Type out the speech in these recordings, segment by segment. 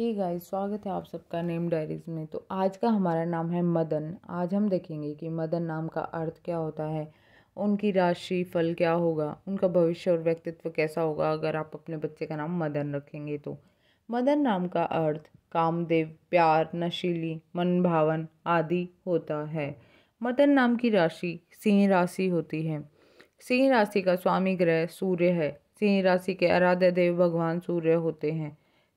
ही guys स्वागत है आप सबका नेम डायरीज में तो आज का हमारा नाम है मदन आज हम देखेंगे कि मदन नाम का अर्थ क्या होता है उनकी राशि फल क्या होगा उनका भविष्य और व्यक्तित्व कैसा होगा अगर आप अपने बच्चे का नाम मदन रखेंगे तो मदन नाम का अर्थ कामदेव प्यार नशीली मन भावन आदि होता है मदन नाम की राशि सिंह राशि होती है सिंह राशि का स्वामी ग्रह सूर्य है सिंह राशि के आराध्य देव भगवान सूर्य होते हैं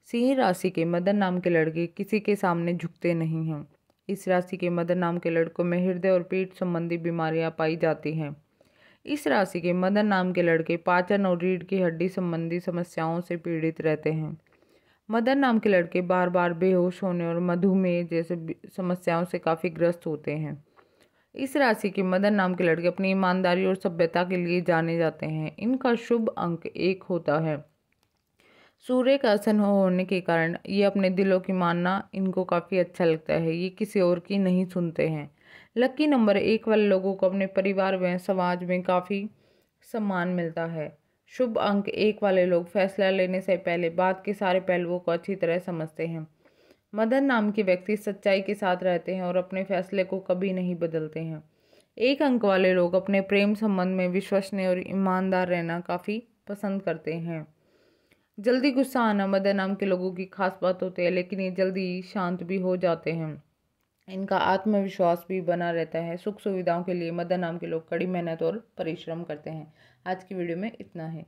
सिंह राशि के मदन नाम के लड़के किसी के सामने झुकते नहीं हैं इस राशि के मदन नाम के लड़कों में हृदय और पेट संबंधी बीमारियां पाई जाती हैं इस राशि के मदन नाम के लड़के पाचन और रीढ़ की हड्डी संबंधी समस्याओं से पीड़ित रहते हैं मदन नाम के लड़के बार बार बेहोश होने और मधुमेह जैसे समस्याओं से काफ़ी ग्रस्त होते हैं इस राशि के मदन नाम के लड़के अपनी ईमानदारी और सभ्यता के लिए जाने जाते हैं इनका शुभ अंक एक होता है सूर्य का आसन हो होने के कारण ये अपने दिलों की मानना इनको काफ़ी अच्छा लगता है ये किसी और की नहीं सुनते हैं लकी नंबर एक वाले लोगों को अपने परिवार व समाज में काफ़ी सम्मान मिलता है शुभ अंक एक वाले लोग फैसला लेने से पहले बात के सारे पहलुओं को अच्छी तरह समझते हैं मदन नाम के व्यक्ति सच्चाई के साथ रहते हैं और अपने फैसले को कभी नहीं बदलते हैं एक अंक वाले लोग अपने प्रेम संबंध में विश्वसनीय और ईमानदार रहना काफ़ी पसंद करते हैं जल्दी गुस्सा आना मदर नाम के लोगों की खास बात होती है लेकिन ये जल्दी शांत भी हो जाते हैं इनका आत्मविश्वास भी बना रहता है सुख सुविधाओं के लिए मदर नाम के लोग कड़ी मेहनत और परिश्रम करते हैं आज की वीडियो में इतना है